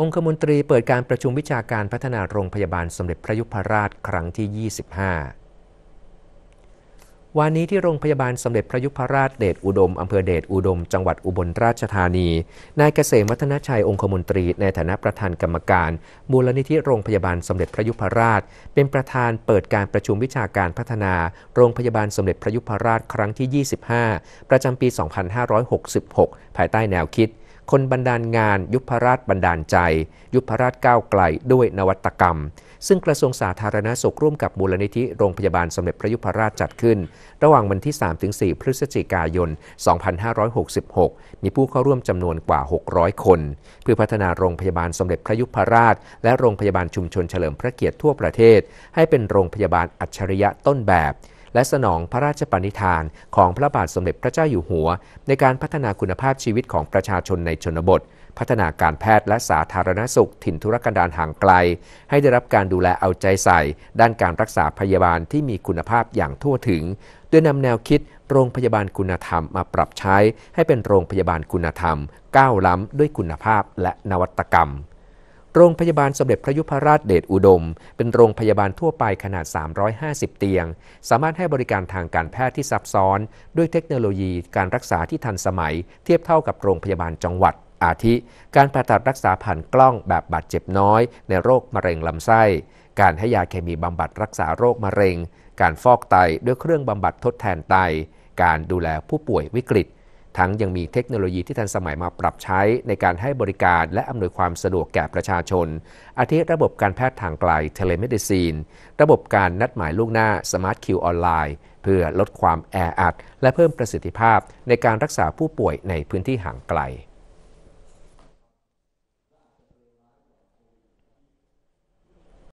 องคมนตรีเปิดการประชุมวิชาการพัฒนาโรงพยาบาลสมเด็จพระยุพราชครั้งที่ 25 วันนี้ที่โรงพยาบาลสมเด็จพระยุพราชเดชอุดม อำเภอเดชอุดม จังหวัดอุบลราชธานี นายเกษมวัฒนชัยองคมนตรี ในฐานะประธานกรรมการ มูลนิธิโรงพยาบาลสมเด็จพระยุพราช เป็นประธานเปิดการประชุมวิชาการพัฒนา โรงพยาบาลสมเด็จพระยุพราชครั้งที่ 25 ประจำปี 2566 ภายใต้แนวคิดคนบรรดาลงานยุพรราชบรรดาลใจ ยุพรราชก้าวไกลด้วยนวัตกรรม ซึ่งกระทรวงสาธารณาสุขร่วมกับมูลนิธิโรงพยาบาลสมเด็จพระยุพรราชจัดขึ้น ระหว่างวันที่ 3-4 พฤศจิกายน 2566 มีผู้เข้าร่วมจำนวนกว่า 600 คน เพื่อพัฒนาโรงพยาบาลสมเด็จพระยุพรราช และโรงพยาบาลชุมชนเฉลิมพระเกียรติทั่วประเทศ ให้เป็นโรงพยาบาลอัจฉริยะต้นแบบและสนองพระราชปณิธานของพระบาทสมเด็จพระเจ้าอยู่หัว ในการพัฒนาคุณภาพชีวิตของประชาชนในชนบท พัฒนาการแพทย์และสาธารณสุขถิ่นธุรกันดารห่างไกล ให้ได้รับการดูแลเอาใจใส่ ด้านการรักษาพยาบาลที่มีคุณภาพอย่างทั่วถึง โดยนำแนวคิดโรงพยาบาลคุณธรรมมาปรับใช้ ให้เป็นโรงพยาบาลคุณธรรมก้าวล้ำด้วยคุณภาพและนวัตกรรมโรงพยาบาลสมเด็จพระยุพราชเดชอุดม เป็นโรงพยาบาลทั่วไปขนาด 350 เตียง สามารถให้บริการทางการแพทย์ที่ซับซ้อน ด้วยเทคโนโลยีการรักษาที่ทันสมัย เทียบเท่ากับโรงพยาบาลจังหวัดอาทิ การผ่าตัดรักษาผ่านกล้องแบบบาดเจ็บน้อยในโรคมะเร็งลำไส้ การให้ยาเคมีบำบัดรักษาโรคมะเร็ง การฟอกไตด้วยเครื่องบำบัดทดแทนไต การดูแลผู้ป่วยวิกฤตทั้งยังมีเทคโนโลยีที่ทันสมัยมาปรับใช้ในการให้บริการและอำนวยความสะดวกแก่ประชาชนอาทิระบบการแพทย์ทางไกลเทเลเมดิซีนระบบการนัดหมายล่วงหน้าสมาร์ทคิวออนไลน์เพื่อลดความแออัด และเพิ่มประสิทธิภาพในการรักษาผู้ป่วยในพื้นที่ห่างไกล